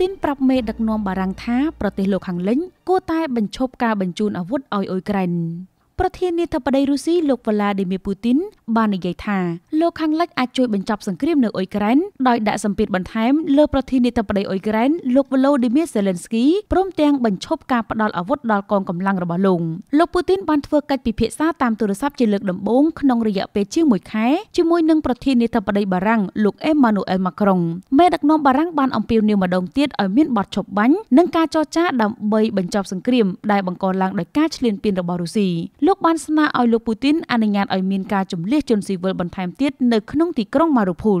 ទីនប្រាប់មេដឹកនាំបារាំងថាប្រទេសលោកខាងលិចគួរតែ បញ្ឈប់ការបញ្ជូនអាវុធឲ្យអ៊ុយក្រែនប្រធានាធិបតីរុស្ស៊ីលោកវ្លាឌីមៀពូទីនបាននិយាយថាលោកខាងលិចអាចជួយបញ្ចប់សង្គ្រាមនៅអ៊ុយក្រែនដោយដាក់សម្ពាធបន្ថែមលើប្រធានាធិបតីអ៊ុយក្រែនលោកវ្លោឌីមៀសេលិនស្គីព្រមទាំងបញ្ឈប់ការផ្តល់អាវុធដល់កងកម្លាំងរបស់លោកលោកពូទីនបានធ្វើកិច្ចពិភាក្សាតាមទូរស័ព្ទជាលើកដំបូងក្នុងរយៈពេលជាង1ខែជាមួយនឹងប្រធានាធិបតីបារាំងលោកអេម៉ានូអែលម៉ាក្រុងមេដឹកនាំបារាំងបានអំពាវនាវម្ដងទៀតឲ្យមានបទឈប់បាញ់និងការចរចាដើម្បីបញ្ចប់សង្គ្រាមដែលបង្កឡើងដោយការឈ្លានពានរបស់រុស្ស៊ីលោកបានស្នើឲ្យលោកពូទីនអនុញ្ញាតឲ្យមានការជំលះជនស៊ីវិលបន្ថែមទៀតនៅក្នុងទីក្រុងម៉ារូភូល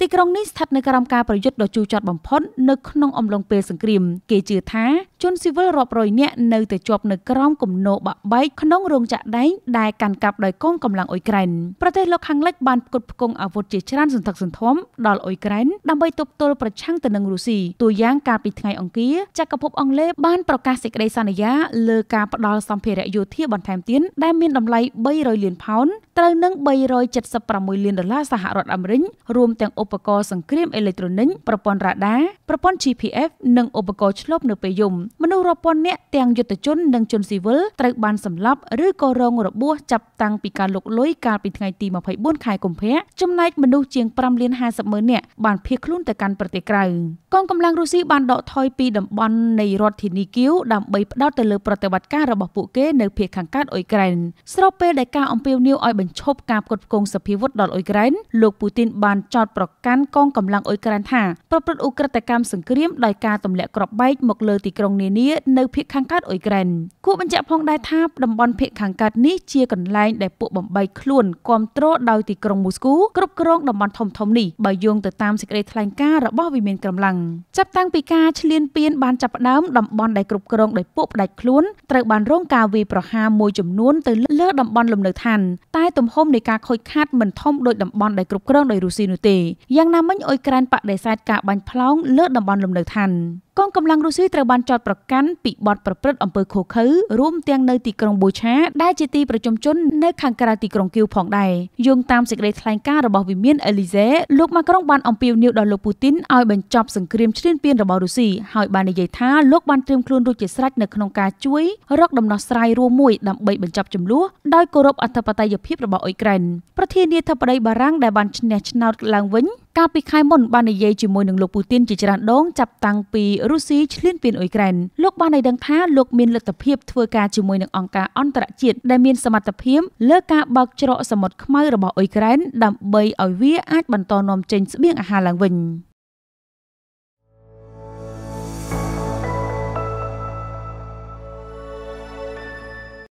ទីក្រុងនេះស្ថិតនៅក្រោមការប្រយុទ្ធដ៏ជូរចត់បំផុតនៅក្នុងអំឡុងពេលសង្គ្រាមគេជឿថាជនស៊ីវិលរាប់រយនាក់នៅតែជាប់នៅក្រោមគំនរបាក់បែកក្នុងរោងចក្រដែងដែលកាន់កាប់ដោយកងកម្លាំងអ៊ុយក្រែនប្រទេសលោកខាងលិចបានផ្គត់ផ្គង់អាវុធជាច្រើនសន្ធឹកសន្ធាប់ដល់អ៊ុយក្រែនដើម្បីទប់ទល់ប្រឆាំងទៅនឹងរុស្ស៊ីតួយ៉ាងកាលពីថ្ងៃអង្គារចក្រភពអង់គ្លេសបានប្រកាសសេចក្តីសន្យាលើការផ្ដល់សម្ភារៈយោធាបន្ថែមទៀតដែលមានតម្លៃ300លានផោនត្រូវនឹង376លានដុល្លារសហរដ្ឋអាមេរិករួមទាំងឧបករណ៍សង្គ្រាមអេឡិចត្រូនិកប្រព័ន្ធរ៉ាដាប្រព័ន្ធ GPS និងឧបករណ៍ឆ្លប់នៅពេលយប់មនុស្សរាប់ពាន់នាក់ទាំងយុទ្ធជននិងជនស៊ីវិលត្រូវបានសម្លាប់ឬក៏រងរបួសចាប់តាំងពីការលុកលុយកាលពីថ្ងៃទី24ខែកុម្ភៈចំណែកមនុស្សជាង5លាន50ម៉ឺននាក់បានភៀសខ្លួនទៅកាន់ប្រទេសក្រៅកងកម្លាំងរុស្ស៊ីបានដកថយពីតំបន់នៃរដ្ឋធានីគីវដើម្បីផ្ដោតទៅលើប្រតិបត្តិការរបស់ពួកគេនៅភាគខាងកើតអ៊ុយក្រែនស្របពេលដែលការអំពាវនាវឲ្យបញ្ឈប់ការផ្គត់ផ្គង់សភាវុធដល់អ៊ុយក្រែនលោកពូទីនបានចោទប្រកាន់កងកម្លាំងអ៊ុយក្រែនថាប្រព្រឹត្តឧក្រិដ្ឋកម្មសង្គ្រាមដោយការទម្លាក់គ្រាប់បែកមកលើទីក្រុងនានានៅភូមិខាងកើតអ៊ុយក្រែនគួរបញ្ជាក់ផងដែរថាតំបន់ភូមិខាងកើតនេះជាកន្លែងដែលពួកបំបីខ្លួនគ្រប់គ្រងដោយទីក្រុងមូស្គូគ្រប់គ្រងតំបន់ធំធំនេះបើយោងទៅតាមសេចក្តីថ្លែងការណ៍របស់វិមានក្រំឡាំងចាប់តាំងពីការឈ្លានពានបានចាប់ផ្ដើមតំបន់ដែលគ្រប់គ្រងដោយពួកផ្ដាច់ខ្លួនត្រូវបានរងការវាយប្រហារមួយចំនួនទៅលើតំបន់លំនៅឋាន តែទំហំនៃការខូចខាតមិនធំដូចតំបន់ដែលគ្រប់គ្រងដោយរុស្ស៊ីនោះទេយ៉ាងណាមិញអ៊ុយក្រែនបដិសេធការបាញ់ផ្លោងលើតំបន់លំនៅឋានងកម្លាំងរុស្ស៊ីត្រូវបានចោទប្រប្រកាន់ពីបទប្រព្រឹត្តអំពើឃោឃៅរួមទាំងនៅទីក្រុងបូឆាដែលជាទីប្រជុំជននៅខាងក្រៅទីក្រុងគៀវផងដែរយោងតាមសេចក្តីថ្លែងការណ៍របស់វិមានអេលីសេលោកម៉ាក្រុងបានអំពាវនាវដល់លោកពូទីនឲ្យបញ្ចប់សង្គ្រាមឈ្លានពានរបស់រុស្ស៊ីហើយបាននិយាយថាលោកបានត្រៀមខ្លួនរួចជាស្រេចនៅក្នុងការជួយរកដំណោះស្រាយរួមមួយដើម្បីបញ្ចប់ចំនួនដោយគោរពអធិបតេយ្យភាពរបស់អ៊ុយក្រែនប្រធានាធិបតីបារាំងដែលបានឈ្នះឆ្នោតឡើងវិញកាលពីខែមុនបាននិយាយជាមួយនឹងលោកពូទីនជាច្រើនដងចាប់តាំងពីរុស្ស៊ីឈ្លានពានអ៊ុយក្រែនលោកបានឲ្យដឹងថាលោកមានលទ្ធភាពធ្វើការជាមួយនឹងអង្គការអន្តរជាតិដែលមានសមត្ថភាពលើការបើកច្រកសមុទ្រខ្មៅរបស់អ៊ុយក្រែនដើម្បីឲ្យវាអាចបន្តនាំចេញស្បៀងអាហារឡើងវិញ។